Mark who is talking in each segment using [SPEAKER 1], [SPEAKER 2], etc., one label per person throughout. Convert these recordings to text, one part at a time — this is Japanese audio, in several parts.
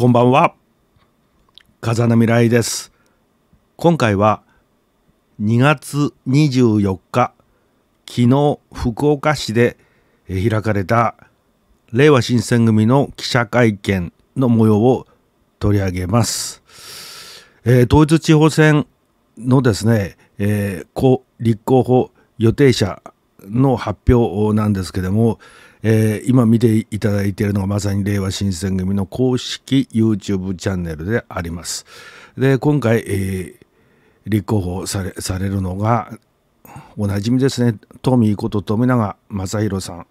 [SPEAKER 1] こんばんは風波来です今回は2月24日昨日福岡市で開かれたれいわ新選組の記者会見の模様を取り上げます、えー、統一地方選のですね、えー、立候補予定者の発表なんですけども、えー、今見ていただいているのがまさに令和新選組の公式 YouTube チャンネルであります。で今回、えー、立候補されされるのがおなじみですねトミーこと富永正宏さん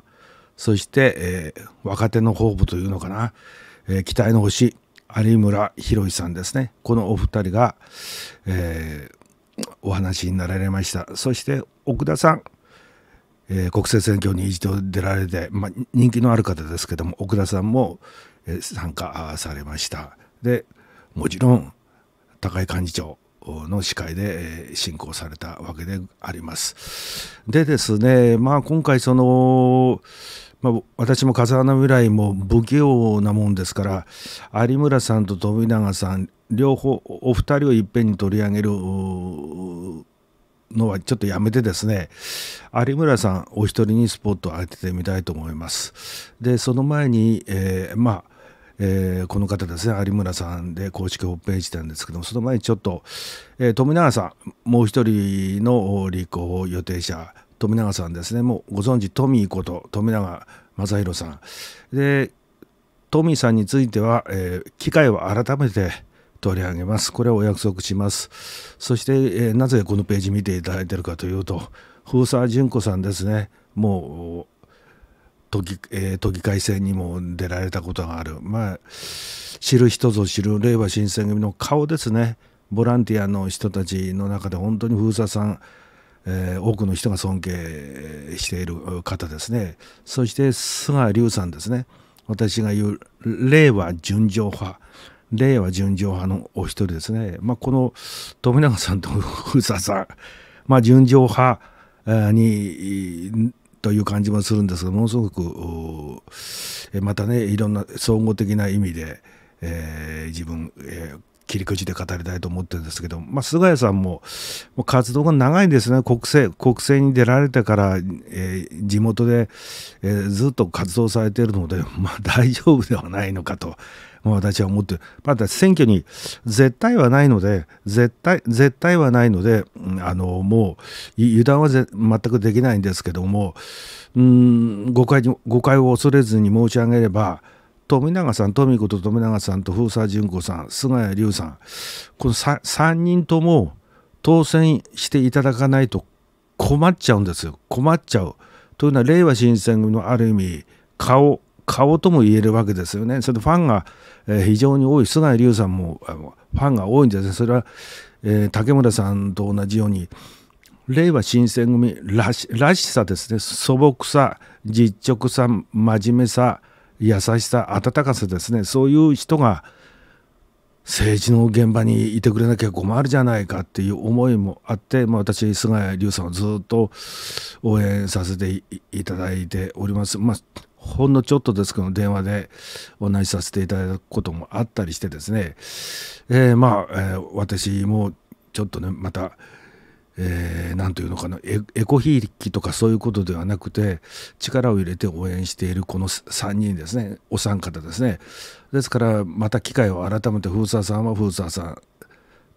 [SPEAKER 1] そして、えー、若手のホープというのかな、えー、期待の星有村宏さんですねこのお二人が、えー、お話になられましたそして奥田さんえー、国政選挙に一度出られて、まあ、人気のある方ですけども奥田さんも、えー、参加されましたでもちろん高井幹事長の司会で進行されたわけであります。でですね、まあ、今回その、まあ、私も風穴未来も不器用なもんですから有村さんと富永さん両方お二人をいっぺんに取り上げるのはちょっとやめてですね有村さんお一人にスポットを当ててみたいと思います。でその前に、えー、まあえー、この方ですね有村さんで公式ホームページなんですけどもその前にちょっと、えー、富永さんもう一人の立候補予定者富永さんですねもうご存知トミーこと富永正宏さんでトミーさんについては、えー、機会は改めて取り上げます。これはお約束します。そして、えー、なぜこのページ見ていただいてるかというと、封鎖淳子さんですね。もう都議,、えー、都議会選にも出られたことがある、まあ、知る人ぞ知るれいわ新選組の顔ですねボランティアの人たちの中で本当に封鎖さん、えー、多くの人が尊敬している方ですねそして菅龍さんですね私が言う令和純情派令和純情派のお一人ですね、まあ、この富永さんと宇佐さん、まあ、純情派にという感じもするんですがものすごくまたねいろんな総合的な意味で、えー、自分、えー、切り口で語りたいと思ってるんですけど、まあ、菅谷さんももう活動が長いんですね国政国政に出られてから、えー、地元で、えずっと活動されているので、まあ、大丈夫ではないのかと私は思ってまた選挙に絶対はないので絶対絶対はないのであのもう油断は全くできないんですけどもうん誤解誤解を恐れずに申し上げれば富永さん富子と富永さんと風沢淳子さん菅谷龍さんこの 3, 3人とも当選していただかないと困っちゃうんですよ困っちゃう。というのはれいわ新選組のある意味顔顔とも言えるわけですよね。それでファンが、え非常に多い菅井龍さんもファンが多いんですね。それは、え竹村さんと同じように令和新選組らしらしさですね素朴さ実直さ真面目さ優しさ温かさですねそういう人が政治の現場にいてくれなきゃ困るじゃないかっていう思いもあって、まあ、私菅谷龍さんをずっと応援させていただいております。まあほんのちょっとですけど電話でお話しさせていただくこともあったりしてですね、えー、まあ、えー、私もちょっとねまた何、えー、というのかなエコひいきとかそういうことではなくて力を入れて応援しているこの3人ですねお三方ですねですからまた機会を改めて風沢さんは風沢さん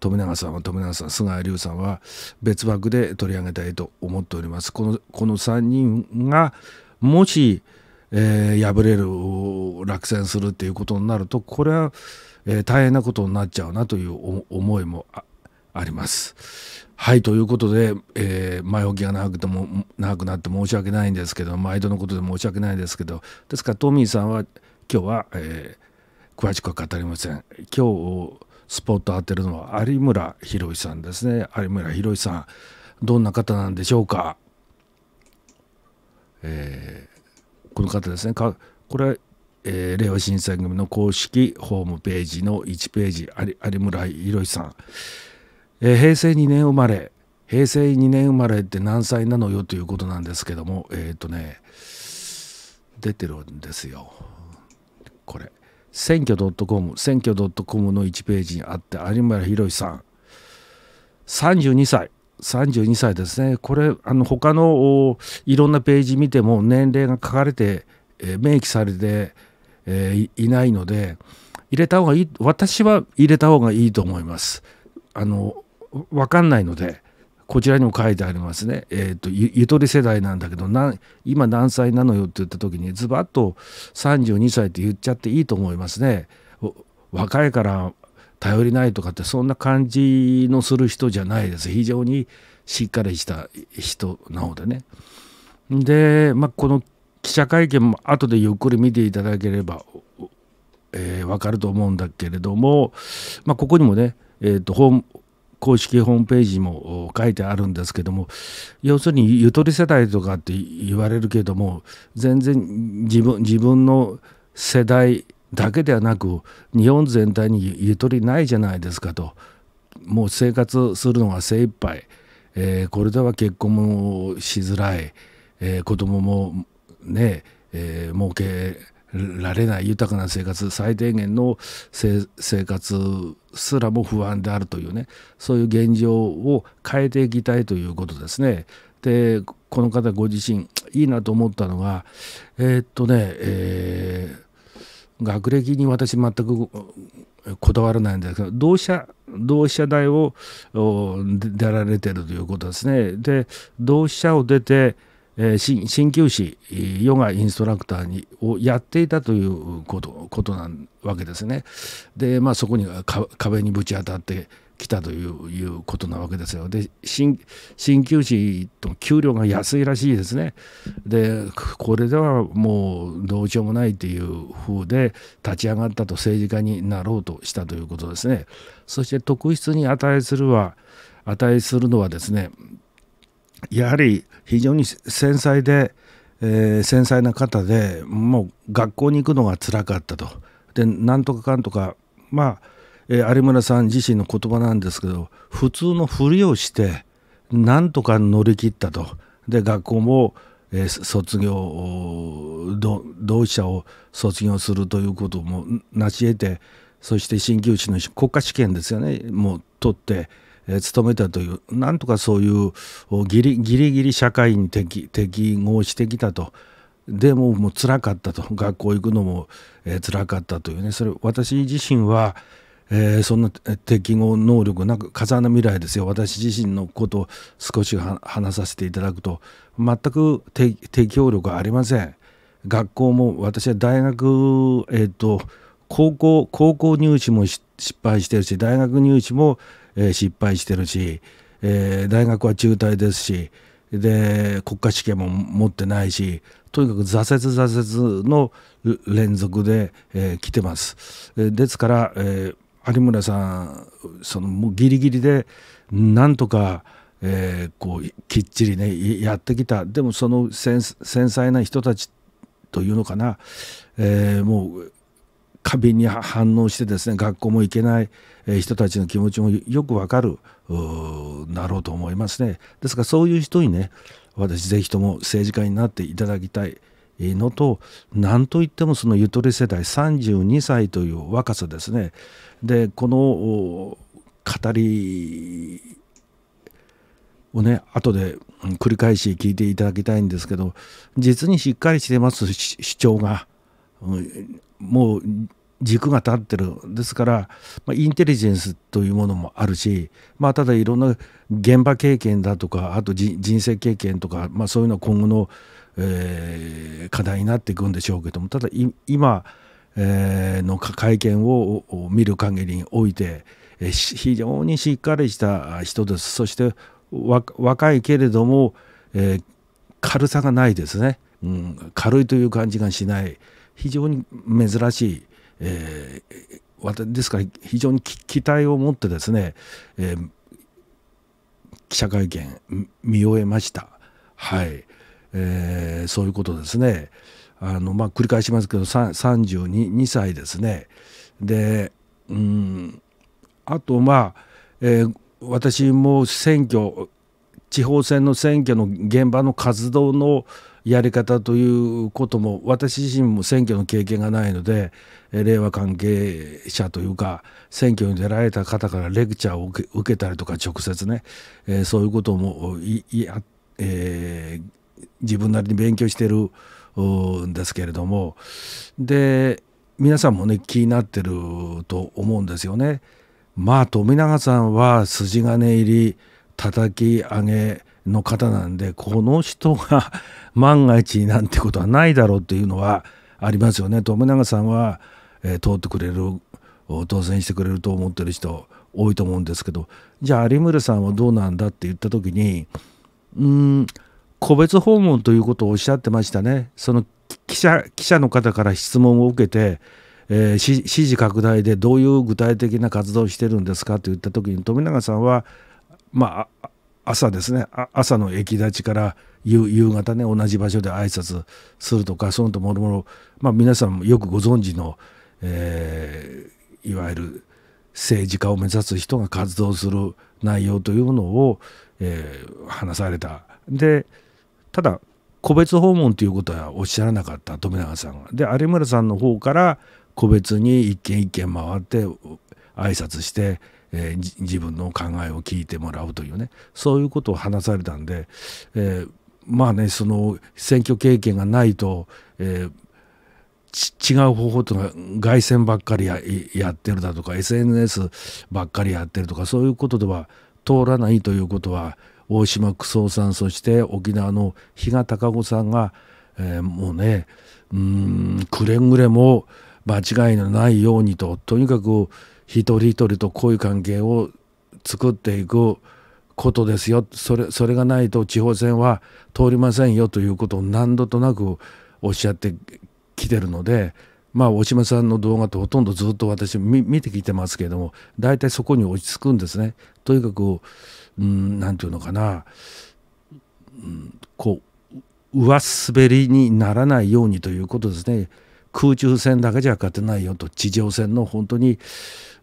[SPEAKER 1] 富永さんは富永さん菅井龍さんは別枠で取り上げたいと思っております。このこの3人がもし、えー、敗れる落選するっていうことになるとこれは、えー、大変なことになっちゃうなという思いもあります。はいということで、えー、前置きが長くても長くなって申し訳ないんですけど毎度のことで申し訳ないんですけどですからトミーさんは今日は、えー、詳しくは語りません。今日スポット当てるのは有村博さんですね。有村博さんどんな方なんでしょうか。えーこの方ですねこれは、えー、令和新選組の公式ホームページの1ページ有村宏さん、えー、平成2年生まれ平成2年生まれって何歳なのよということなんですけどもえっ、ー、とね出てるんですよこれ選挙 .com 選挙 .com の1ページにあって有村宏さん32歳32歳ですねこれあの他のいろんなページ見ても年齢が書かれて、えー、明記されて、えー、いないので入れた方がいい私は入れた方がいいと思います。あの分かんないのでこちらにも書いてありますね、えーと、ゆとり世代なんだけど今何歳なのよって言った時にズバッと32歳って言っちゃっていいと思いますね。若いから頼りないとかってそんな感じのする人じゃないです非常にしっかりした人なのでねで、まあ、この記者会見も後でゆっくり見ていただければ、えー、分かると思うんだけれども、まあ、ここにもね、えーと公式ホームページも書いてあるんですけども要するにゆとり世代とかって言われるけども全然自分自分の世代だけではなく日本全体にゆとりないじゃないですかともう生活するのは精一杯、えー、これでは結婚もしづらい、えー、子供もね、えー、儲けられない豊かな生活最低限の生活すらも不安であるというねそういう現状を変えていきたいということですね。でこの方ご自身いいなと思ったのがえー、っとね、えー学歴に私全くこだわらないんですけど同社同社代を出られてるということですね。で同社を出てえ鍼灸師ヨガインストラクターにをやっていたということことなわけですね。でまあそこに壁にぶち当たって来たということなわけですよ。で鍼灸師と給料が安いらしいですね。でこれではもうどうしようもないという風で立ち上がったと政治家になろうとしたということですね。そして特質に値するは値するのはですねやはり非常に繊細で、えー、繊細な方でもう学校に行くのがつらかったと。でなんとかかんとかまあえー、有村さん自身の言葉なんですけど普通のふりをしてなんとか乗り切ったとで学校も、えー、卒業同志社を卒業するということも成し得てそして鍼灸師の国家試験ですよねもう取って。えー、勤めたというなんとかそういうギリギリギリ社会に適適合してきたとでももう辛かったと学校行くのも、えー、辛かったというねそれ私自身はえー、そんな適合能力なく風穴未来ですよ私自身のことを少し話させていただくと全く適応力はありません学校も私は大学、えーと、高校高校入試も失敗してるし大学入試も、えー、失敗してるし、えー、大学は中退ですしで国家試験も持ってないしとにかく挫折挫折の連続で、えー、来てます。えですから、えー、有村さんそのもうギリギリでなんとか、えー、こうきっちりねやってきたでもその繊細な人たちというのかな、えー、もう過敏に反応してですね学校も行けない人たちの気持ちもよくわかるなろうと思いますね。ですからそういう人にね私ぜひとも政治家になっていただきたい。のと何といってもそのゆとり世代32歳という若さですねでこの語りをね後で繰り返し聞いていただきたいんですけど実にしっかりしてます主張が、もう軸が立ってるですから、まあ、インテリジェンスというものもあるし、まあ、ただいろんな現場経験だとかあと人生経験とか、まあ、そういうのは今後のえー、課題になっていくんでしょうけどもただ今、えー、の会見を見る限りにおいて、えー、非常にしっかりした人ですそして若いけれども、えー、軽さがないですね、うん、軽いという感じがしない非常に珍しい、えー、ですから非常に期待を持ってですね、えー、記者会見見終えました。はい、えー、そういうことですねあの、まあ、繰り返しますけど32歳ですねでうんあとまあ、えー、私も選挙地方選の選挙の現場の活動のやり方ということも私自身も選挙の経験がないので令和関係者というか選挙に出られた方からレクチャーを受けたりとか直接ね、えー、そういうこともいいや、えー、自分なりに勉強してるんですけれどもで皆さんもね気になってると思うんですよね。まあ富永さんは筋金入り叩き上げの方なんでこの人が 万が一なんてことはないだろうっていうのはありますよね。富永さんは、えー、通ってくれる当選してくれると思ってる人多いと思うんですけどじゃあ有村さんはどうなんだって言った時にうん個別訪問ということをおっしゃってましたね。その記者記者の方から質問を受けて、えー、支持拡大でどういう具体的な活動をしてるんですかと言った時に富永さんは、まあ、朝ですね朝の駅立ちから夕方ね同じ場所で挨拶するとかそのともろもろ、まあ、皆さんもよくご存知の、えー、いわゆる政治家を目指す人が活動する内容というものを、えー、話された。でただ個別訪問ということはおっしゃらなかった富永さんはで有村さんの方から個別に一軒一軒回って挨拶して、えー、自分の考えを聞いてもらうというねそういうことを話されたんで、えー、まあねその選挙経験がないと、えー違う方法とか外線ばっかりやってるだとか SNS ばっかりやってるとかそういうことでは通らないということは大島久夫さんそして沖縄の比嘉孝子さんが、えー、もうねうんくれぐれも間違いのないようにととにかく一人一人とこういう関係を作っていくことですよそれそれがないと地方選は通りませんよということを何度となくおっしゃってきてるので。まあ、大島さんの動画ってほとんどずっと私見てきてますけども大体そこに落ち着くんですね。とにかくうんなんていうのかな、うん、こう上滑りにならないようにということですね空中戦だけじゃ勝てないよと地上戦の本当に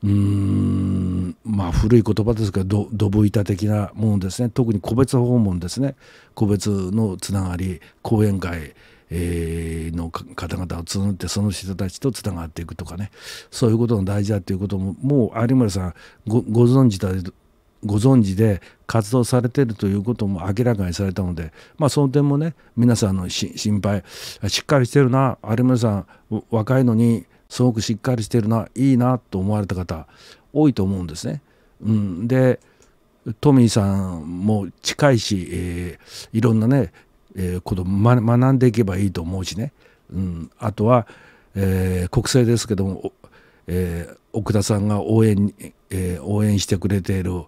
[SPEAKER 1] うんまあ古い言葉ですけどドブ板的なものですね特に個別訪問ですね個別のつながり講演会えー、の方々を募ってその人たちとつながっていくとかねそういうことが大事だということももう有村さんごご存知だご存知で活動されているということも明らかにされたので、まあ、その点もね皆さんの心配しっかりしてるな有村さん若いのにすごくしっかりしてるないいなと思われた方多いと思うんですね。うん、でトミーさんも近いし、えー、いろんなね、えー、こと学んでいけばいいと思うしね、うん、あとは、えー、国政ですけども、えー、奥田さんが応援えー、応援してくれているフ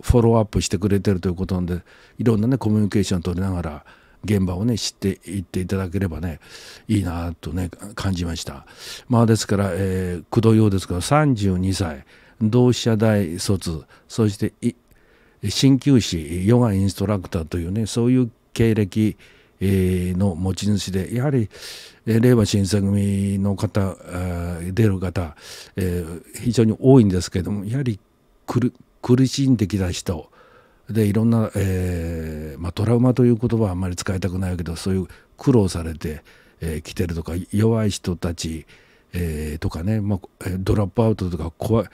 [SPEAKER 1] ォローアップしてくれているということなんでいろんなねコミュニケーションを取りながら現場をね知っていっていただければねいいなとね感じましたまあですから、えー、工藤洋ですから32歳同志社大卒そして鍼灸師ヨガインストラクターというねそういう経歴の持ち主でやはり令和新選組の方出る方非常に多いんですけどもやはり苦しんできた人でいろんな、えまあ、トラウマという言葉はあんまり使いたくないけどそういう苦労されてき、えてるとか弱い人たち、えー、とかね、まあ、ドロップアウトとか怖い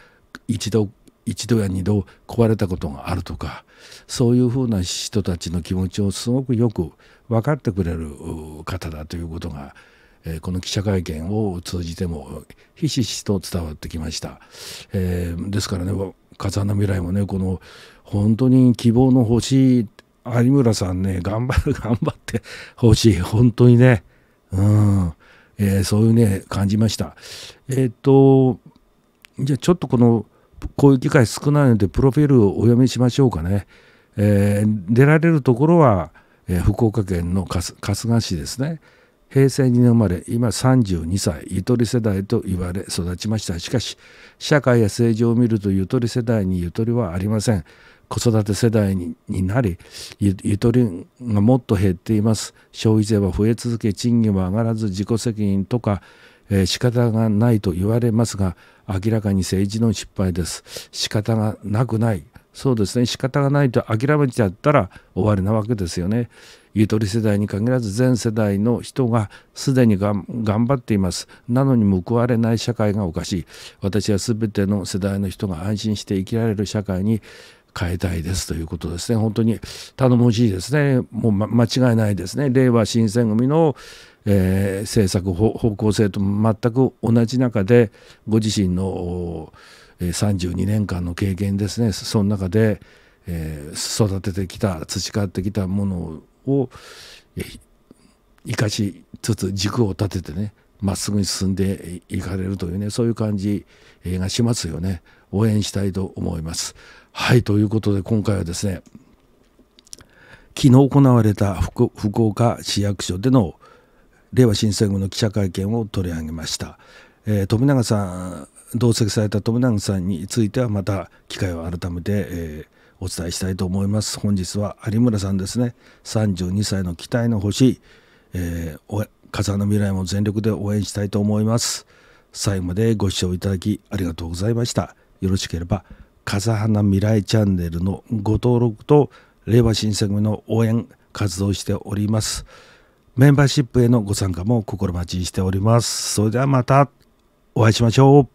[SPEAKER 1] 一度一度や二度壊れたことがあるとかそういうふうな人たちの気持ちをすごくよく分かってくれる方だということがこの記者会見を通じてもひしひしと伝わってきました。えー、ですからね風の未来もねこの本当に希望の星有村さんね頑張る 頑張ってほしい本当にねうん、えー、そういうね感じました。えっ、とじゃあちょっとこのこういう機会少ないのでプロフィールをお読みしましょうかね、えー、出られるところは、えー、福岡県の春日市ですね平成2年生まれ今32歳ゆとり世代と言われ育ちましたしかし社会や政治を見るとゆとり世代にゆとりはありません子育て世代になりゆとりがもっと減っています消費税は増え続け賃金は上がらず自己責任とかえー、仕方がないと言われますが明らかに政治の失敗です仕方がなくないそうですね仕方がないと諦めちゃったら終わりなわけですよねゆとり世代に限らず全世代の人がすでに頑張っていますなのに報われない社会がおかしい私は全ての世代の人が安心して生きられる社会に変えたいですということですね本当に頼もしいですねもう、ま、間違いないですね令和新選組のえー、政策方向性と全く同じ中でご自身の32年間の経験ですねその中で、えー、育ててきた培ってきたものを生かしつつ軸を立ててねまっすぐに進んでいかれるというねそういう感じがしますよね応援したいと思います。はいということで今回はですね昨日行われた福岡市役所での令和新選組の記者会見を取り上げました、えー、富永さん同席された富永さんについてはまた機会を改めて、えー、お伝えしたいと思います本日は有村さんですね32歳の期待の星、えー、風の未来も全力で応援したいと思います最後までご視聴いただきありがとうございましたよろしければ風花未来チャンネルのご登録と令和新選組の応援活動しております。メンバーシップへのご参加も心待ちしております。それではまたお会いしましょう。